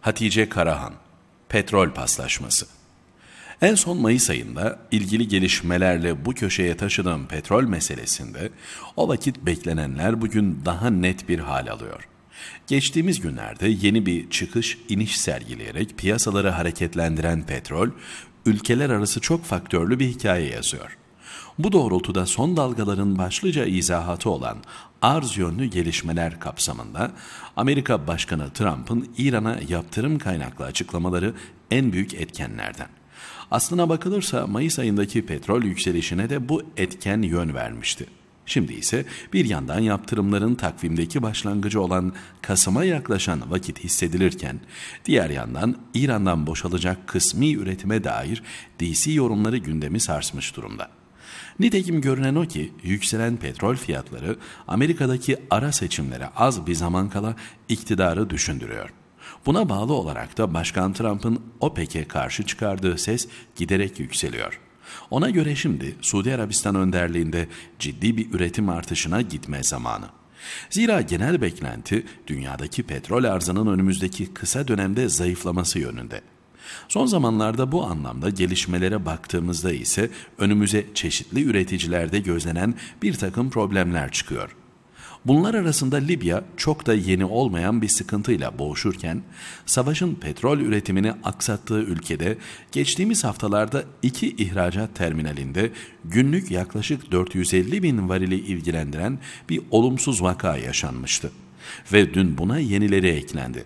Hatice Karahan, Petrol Paslaşması en son Mayıs ayında ilgili gelişmelerle bu köşeye taşıdığım petrol meselesinde o vakit beklenenler bugün daha net bir hal alıyor. Geçtiğimiz günlerde yeni bir çıkış iniş sergileyerek piyasaları hareketlendiren petrol, ülkeler arası çok faktörlü bir hikaye yazıyor. Bu doğrultuda son dalgaların başlıca izahatı olan arz yönlü gelişmeler kapsamında Amerika Başkanı Trump'ın İran'a yaptırım kaynaklı açıklamaları en büyük etkenlerden. Aslına bakılırsa Mayıs ayındaki petrol yükselişine de bu etken yön vermişti. Şimdi ise bir yandan yaptırımların takvimdeki başlangıcı olan Kasım'a yaklaşan vakit hissedilirken, diğer yandan İran'dan boşalacak kısmi üretime dair DC yorumları gündemi sarsmış durumda. Nitekim görünen o ki yükselen petrol fiyatları Amerika'daki ara seçimlere az bir zaman kala iktidarı düşündürüyor. Buna bağlı olarak da Başkan Trump'ın OPEC'e karşı çıkardığı ses giderek yükseliyor. Ona göre şimdi Suudi Arabistan önderliğinde ciddi bir üretim artışına gitme zamanı. Zira genel beklenti dünyadaki petrol arzının önümüzdeki kısa dönemde zayıflaması yönünde. Son zamanlarda bu anlamda gelişmelere baktığımızda ise önümüze çeşitli üreticilerde gözlenen bir takım problemler çıkıyor. Bunlar arasında Libya çok da yeni olmayan bir sıkıntıyla boğuşurken, savaşın petrol üretimini aksattığı ülkede geçtiğimiz haftalarda iki ihracat terminalinde günlük yaklaşık 450 bin varili ilgilendiren bir olumsuz vaka yaşanmıştı. Ve dün buna yenileri eklendi.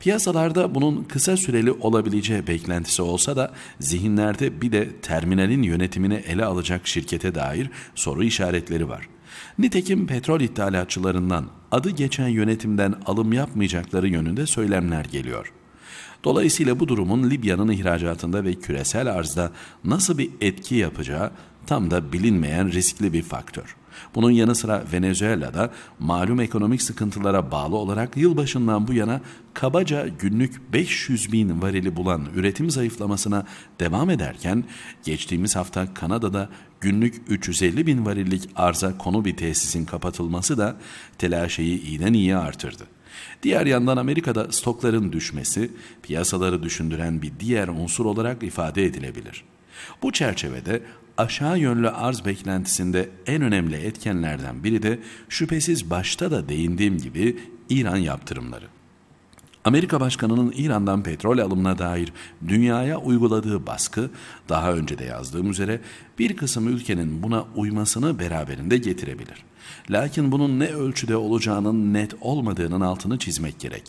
Piyasalarda bunun kısa süreli olabileceği beklentisi olsa da zihinlerde bir de terminalin yönetimini ele alacak şirkete dair soru işaretleri var. Nitekim petrol ithalatçılarından adı geçen yönetimden alım yapmayacakları yönünde söylemler geliyor.'' Dolayısıyla bu durumun Libya'nın ihracatında ve küresel arzda nasıl bir etki yapacağı tam da bilinmeyen riskli bir faktör. Bunun yanı sıra Venezuela'da malum ekonomik sıkıntılara bağlı olarak yılbaşından bu yana kabaca günlük 500 bin varili bulan üretim zayıflamasına devam ederken geçtiğimiz hafta Kanada'da günlük 350 bin varillik arza konu bir tesisin kapatılması da telaşeyi iyiden iyiye artırdı. Diğer yandan Amerika'da stokların düşmesi piyasaları düşündüren bir diğer unsur olarak ifade edilebilir. Bu çerçevede aşağı yönlü arz beklentisinde en önemli etkenlerden biri de şüphesiz başta da değindiğim gibi İran yaptırımları. Amerika Başkanı'nın İran'dan petrol alımına dair dünyaya uyguladığı baskı, daha önce de yazdığım üzere bir kısım ülkenin buna uymasını beraberinde getirebilir. Lakin bunun ne ölçüde olacağının net olmadığının altını çizmek gerek.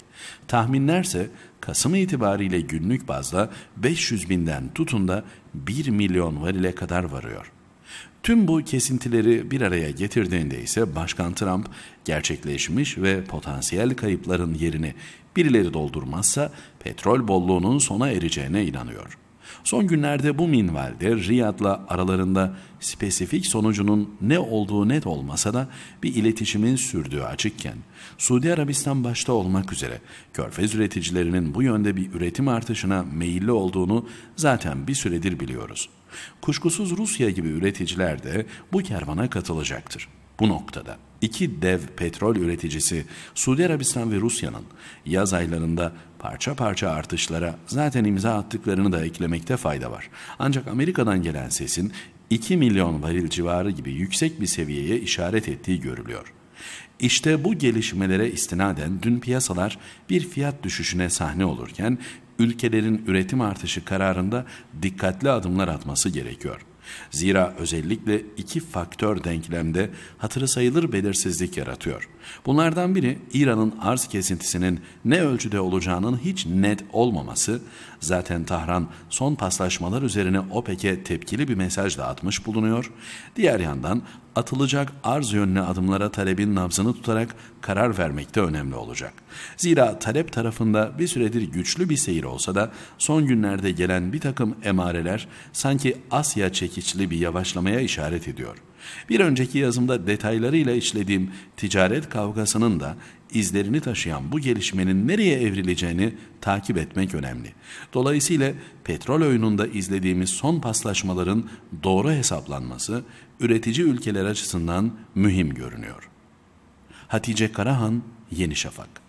Tahminlerse Kasım itibariyle günlük bazda 500 binden tutun da 1 milyon varile kadar varıyor. Tüm bu kesintileri bir araya getirdiğinde ise Başkan Trump gerçekleşmiş ve potansiyel kayıpların yerini birileri doldurmazsa petrol bolluğunun sona ereceğine inanıyor. Son günlerde bu minvalde Riyad'la aralarında spesifik sonucunun ne olduğu net olmasa da bir iletişimin sürdüğü açıkken, Suudi Arabistan başta olmak üzere körfez üreticilerinin bu yönde bir üretim artışına meyilli olduğunu zaten bir süredir biliyoruz. Kuşkusuz Rusya gibi üreticiler de bu kervana katılacaktır. Bu noktada iki dev petrol üreticisi Suudi Arabistan ve Rusya'nın yaz aylarında parça parça artışlara zaten imza attıklarını da eklemekte fayda var. Ancak Amerika'dan gelen sesin 2 milyon varil civarı gibi yüksek bir seviyeye işaret ettiği görülüyor. İşte bu gelişmelere istinaden dün piyasalar bir fiyat düşüşüne sahne olurken ülkelerin üretim artışı kararında dikkatli adımlar atması gerekiyor. Zira özellikle iki faktör denklemde hatırı sayılır belirsizlik yaratıyor. Bunlardan biri İran'ın arz kesintisinin ne ölçüde olacağının hiç net olmaması, zaten Tahran son paslaşmalar üzerine OPEC'e tepkili bir mesaj dağıtmış bulunuyor. Diğer yandan atılacak arz yönlü adımlara talebin nabzını tutarak karar vermek de önemli olacak. Zira talep tarafında bir süredir güçlü bir seyir olsa da son günlerde gelen bir takım emareler sanki Asya çekimleri çekiçli bir yavaşlamaya işaret ediyor. Bir önceki yazımda detaylarıyla işlediğim ticaret kavgasının da izlerini taşıyan bu gelişmenin nereye evrileceğini takip etmek önemli. Dolayısıyla petrol oyununda izlediğimiz son paslaşmaların doğru hesaplanması üretici ülkeler açısından mühim görünüyor. Hatice Karahan, Yeni Şafak